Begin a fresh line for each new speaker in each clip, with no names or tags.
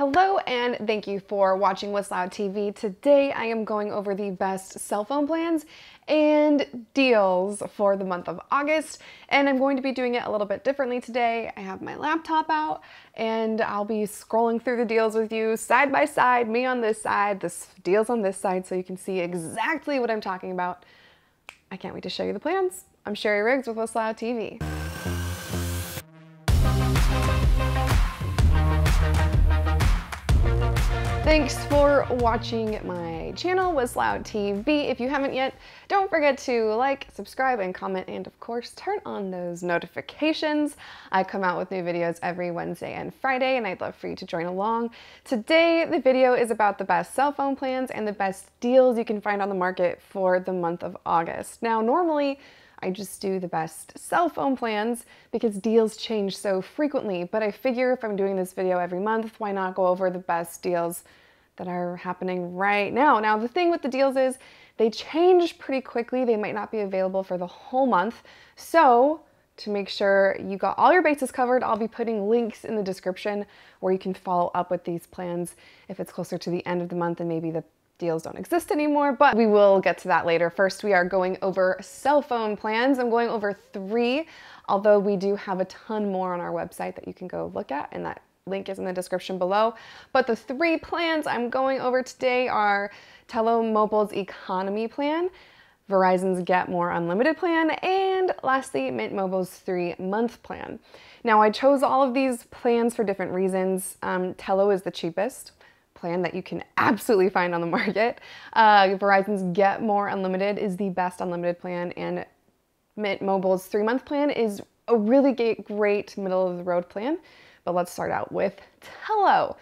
Hello and thank you for watching What's Loud TV. Today I am going over the best cell phone plans and deals for the month of August and I'm going to be doing it a little bit differently today. I have my laptop out and I'll be scrolling through the deals with you side by side, me on this side, the deals on this side so you can see exactly what I'm talking about. I can't wait to show you the plans. I'm Sherry Riggs with What's Loud TV. Thanks for watching my channel, Loud TV. If you haven't yet, don't forget to like, subscribe, and comment, and of course, turn on those notifications. I come out with new videos every Wednesday and Friday, and I'd love for you to join along. Today, the video is about the best cell phone plans and the best deals you can find on the market for the month of August. Now, normally, I just do the best cell phone plans because deals change so frequently. But I figure if I'm doing this video every month, why not go over the best deals that are happening right now. Now, the thing with the deals is they change pretty quickly. They might not be available for the whole month. So to make sure you got all your bases covered, I'll be putting links in the description where you can follow up with these plans if it's closer to the end of the month and maybe the deals don't exist anymore, but we will get to that later. First, we are going over cell phone plans. I'm going over three, although we do have a ton more on our website that you can go look at and that link is in the description below. But the three plans I'm going over today are Tello Mobile's economy plan, Verizon's Get More Unlimited plan, and lastly, Mint Mobile's three month plan. Now I chose all of these plans for different reasons. Um, Tello is the cheapest, plan that you can absolutely find on the market. Uh, Verizon's Get More Unlimited is the best unlimited plan, and Mint Mobile's three month plan is a really great middle of the road plan. But let's start out with Tello.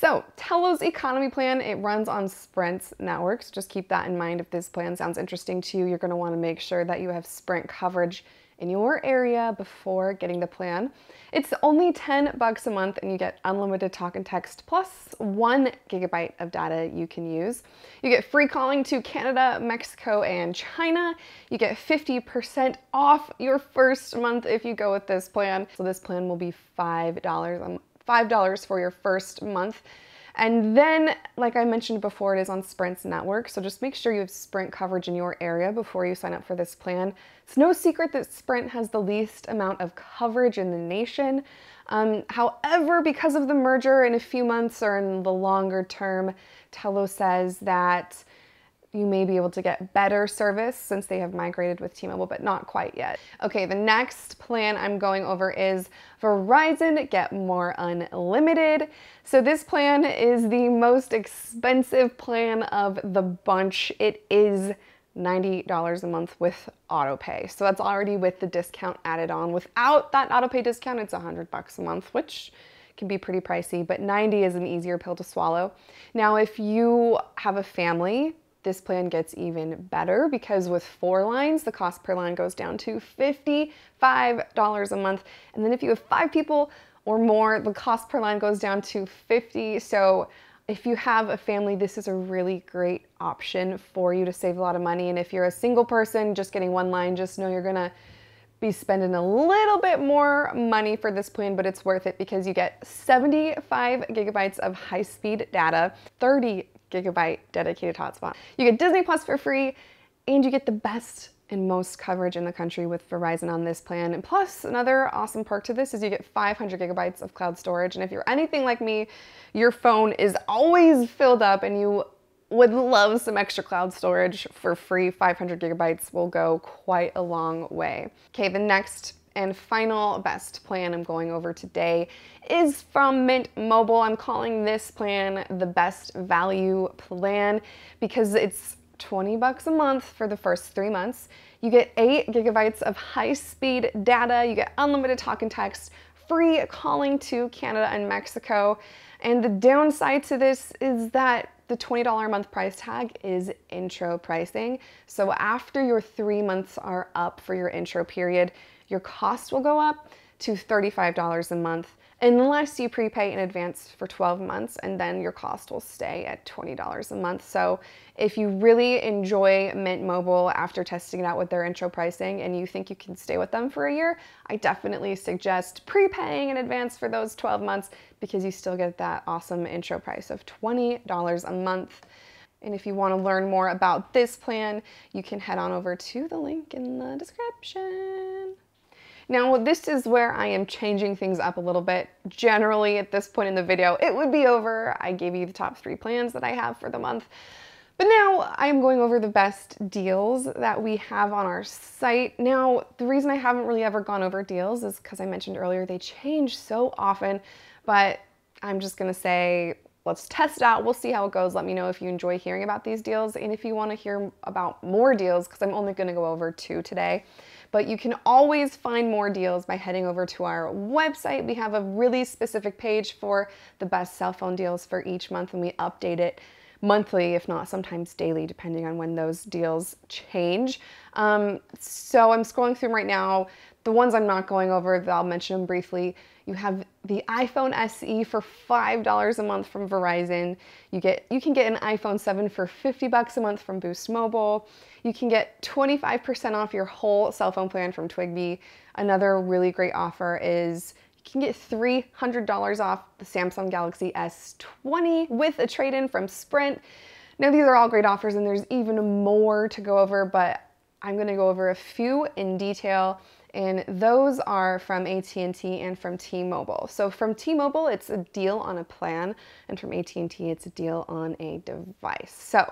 So Tello's economy plan, it runs on Sprint's networks. Just keep that in mind if this plan sounds interesting to you. You're gonna wanna make sure that you have Sprint coverage in your area before getting the plan. It's only 10 bucks a month and you get unlimited talk and text plus one gigabyte of data you can use. You get free calling to Canada, Mexico, and China. You get 50% off your first month if you go with this plan. So this plan will be $5 $5 for your first month. And then, like I mentioned before, it is on Sprint's network, so just make sure you have Sprint coverage in your area before you sign up for this plan. It's no secret that Sprint has the least amount of coverage in the nation. Um, however, because of the merger in a few months or in the longer term, Tello says that you may be able to get better service since they have migrated with T-Mobile, but not quite yet. Okay, the next plan I'm going over is Verizon Get More Unlimited. So this plan is the most expensive plan of the bunch. It is $90 a month with auto pay. So that's already with the discount added on. Without that auto pay discount, it's 100 bucks a month, which can be pretty pricey, but 90 is an easier pill to swallow. Now, if you have a family, this plan gets even better because with four lines, the cost per line goes down to $55 a month. And then if you have five people or more, the cost per line goes down to 50. So if you have a family, this is a really great option for you to save a lot of money. And if you're a single person, just getting one line, just know you're gonna be spending a little bit more money for this plan, but it's worth it because you get 75 gigabytes of high-speed data, 30 gigabyte dedicated hotspot. You get Disney Plus for free, and you get the best and most coverage in the country with Verizon on this plan. And plus, another awesome perk to this is you get 500 gigabytes of cloud storage. And if you're anything like me, your phone is always filled up and you would love some extra cloud storage for free. 500 gigabytes will go quite a long way. Okay, the next and final best plan I'm going over today is from Mint Mobile. I'm calling this plan the best value plan because it's 20 bucks a month for the first three months. You get eight gigabytes of high-speed data, you get unlimited talk and text, free calling to Canada and Mexico. And the downside to this is that the $20 a month price tag is intro pricing. So after your three months are up for your intro period, your cost will go up to $35 a month unless you prepay in advance for 12 months and then your cost will stay at $20 a month. So if you really enjoy Mint Mobile after testing it out with their intro pricing and you think you can stay with them for a year, I definitely suggest prepaying in advance for those 12 months because you still get that awesome intro price of $20 a month. And if you want to learn more about this plan, you can head on over to the link in the description. Now this is where I am changing things up a little bit. Generally at this point in the video, it would be over. I gave you the top three plans that I have for the month. But now I am going over the best deals that we have on our site. Now, the reason I haven't really ever gone over deals is because I mentioned earlier, they change so often, but I'm just gonna say, let's test it out. We'll see how it goes. Let me know if you enjoy hearing about these deals and if you wanna hear about more deals, because I'm only gonna go over two today but you can always find more deals by heading over to our website. We have a really specific page for the best cell phone deals for each month and we update it monthly, if not sometimes daily, depending on when those deals change. Um, so I'm scrolling through right now. The ones I'm not going over, I'll mention them briefly. You have the iPhone SE for $5 a month from Verizon. You get you can get an iPhone 7 for 50 bucks a month from Boost Mobile. You can get 25% off your whole cell phone plan from Twigbee. Another really great offer is can get $300 off the Samsung Galaxy S20 with a trade-in from Sprint. Now these are all great offers and there's even more to go over, but I'm gonna go over a few in detail and those are from AT&T and from T-Mobile. So from T-Mobile, it's a deal on a plan, and from AT&T, it's a deal on a device. So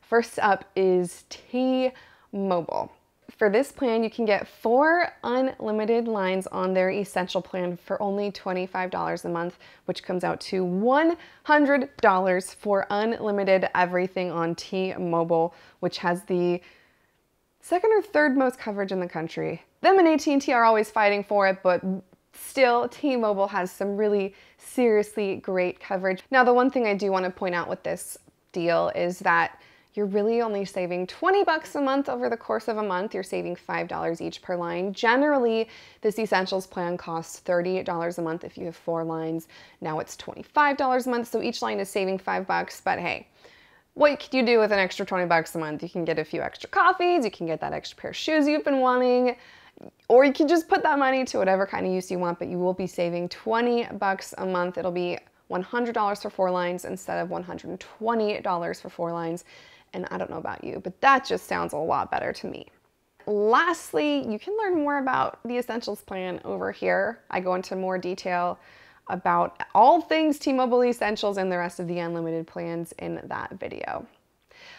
first up is T-Mobile. For this plan, you can get four unlimited lines on their essential plan for only $25 a month, which comes out to $100 for unlimited everything on T-Mobile, which has the second or third most coverage in the country. Them and AT&T are always fighting for it, but still T-Mobile has some really seriously great coverage. Now, the one thing I do want to point out with this deal is that you're really only saving 20 bucks a month over the course of a month. You're saving $5 each per line. Generally, this Essentials plan costs $38 a month if you have four lines. Now it's $25 a month, so each line is saving five bucks, but hey, what could you do with an extra 20 bucks a month? You can get a few extra coffees, you can get that extra pair of shoes you've been wanting, or you can just put that money to whatever kind of use you want, but you will be saving 20 bucks a month. It'll be $100 for four lines instead of $120 for four lines. And I don't know about you, but that just sounds a lot better to me. Lastly, you can learn more about the Essentials Plan over here. I go into more detail about all things T-Mobile Essentials and the rest of the unlimited plans in that video.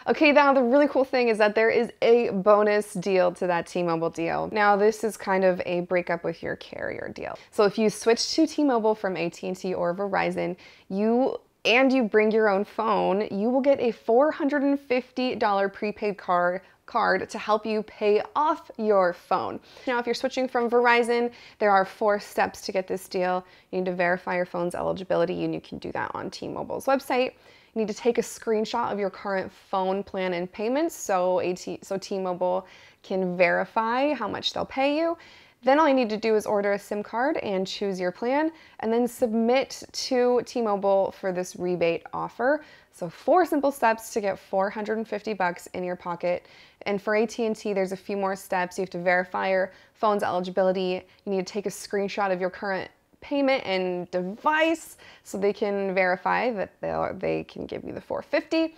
Okay, now the really cool thing is that there is a bonus deal to that T-Mobile deal. Now this is kind of a breakup with your carrier deal. So if you switch to T-Mobile from AT&T or Verizon, you and you bring your own phone, you will get a $450 prepaid card card to help you pay off your phone. Now, if you're switching from Verizon, there are four steps to get this deal. You need to verify your phone's eligibility, and you can do that on T-Mobile's website. You need to take a screenshot of your current phone plan and payments so AT so T-Mobile can verify how much they'll pay you. Then all you need to do is order a SIM card and choose your plan and then submit to T-Mobile for this rebate offer. So four simple steps to get 450 bucks in your pocket. And for AT&T, there's a few more steps. You have to verify your phone's eligibility. You need to take a screenshot of your current payment and device so they can verify that they can give you the 450. You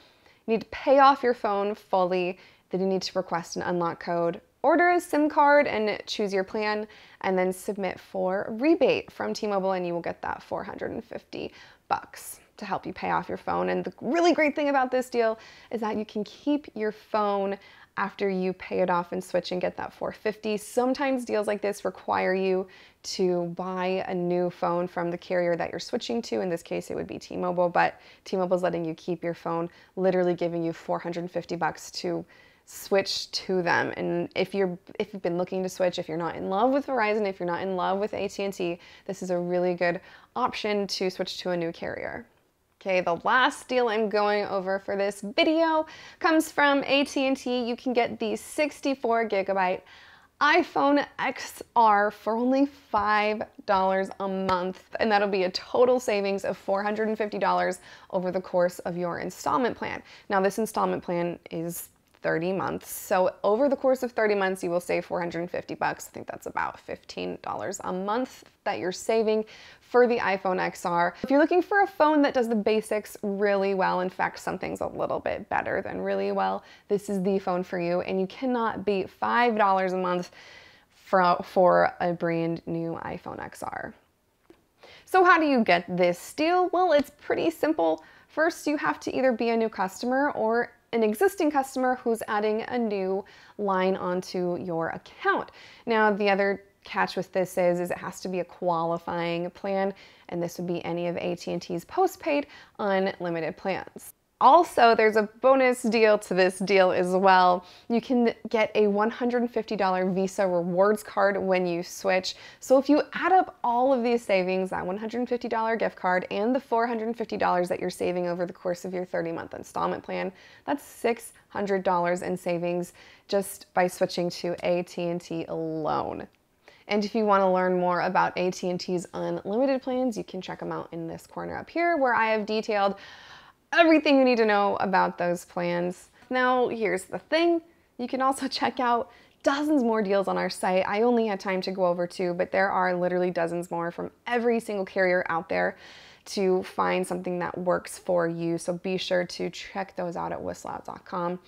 need to pay off your phone fully. Then you need to request an unlock code Order a SIM card and choose your plan and then submit for rebate from T-Mobile and you will get that 450 bucks to help you pay off your phone. And the really great thing about this deal is that you can keep your phone after you pay it off and switch and get that 450. Sometimes deals like this require you to buy a new phone from the carrier that you're switching to. In this case, it would be T-Mobile, but T-Mobile's letting you keep your phone, literally giving you 450 bucks to switch to them. And if you're if you've been looking to switch, if you're not in love with Verizon, if you're not in love with AT&T, this is a really good option to switch to a new carrier. Okay, the last deal I'm going over for this video comes from AT&T. You can get the 64 gigabyte iPhone XR for only $5 a month, and that'll be a total savings of $450 over the course of your installment plan. Now, this installment plan is 30 months. So over the course of 30 months, you will save 450 bucks. I think that's about $15 a month that you're saving for the iPhone XR. If you're looking for a phone that does the basics really well, in fact, something's a little bit better than really well, this is the phone for you and you cannot beat $5 a month for, for a brand new iPhone XR. So how do you get this deal? Well, it's pretty simple. First, you have to either be a new customer or an existing customer who's adding a new line onto your account. Now, the other catch with this is, is it has to be a qualifying plan, and this would be any of AT&T's postpaid unlimited plans. Also, there's a bonus deal to this deal as well. You can get a $150 Visa rewards card when you switch. So if you add up all of these savings, that $150 gift card and the $450 that you're saving over the course of your 30-month installment plan, that's $600 in savings just by switching to AT&T alone. And if you want to learn more about AT&T's unlimited plans, you can check them out in this corner up here where I have detailed everything you need to know about those plans. Now, here's the thing. You can also check out dozens more deals on our site. I only had time to go over two, but there are literally dozens more from every single carrier out there to find something that works for you. So be sure to check those out at whistleout.com.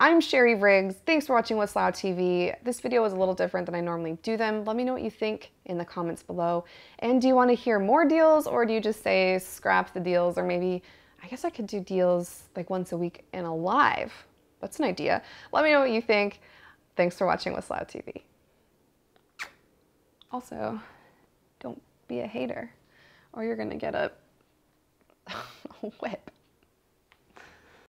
I'm Sherry Riggs. Thanks for watching What's TV. This video was a little different than I normally do them. Let me know what you think in the comments below. And do you want to hear more deals or do you just say scrap the deals or maybe I guess I could do deals like once a week and a live. That's an idea. Let me know what you think. Thanks for watching with Loud TV. Also, don't be a hater or you're gonna get a whip.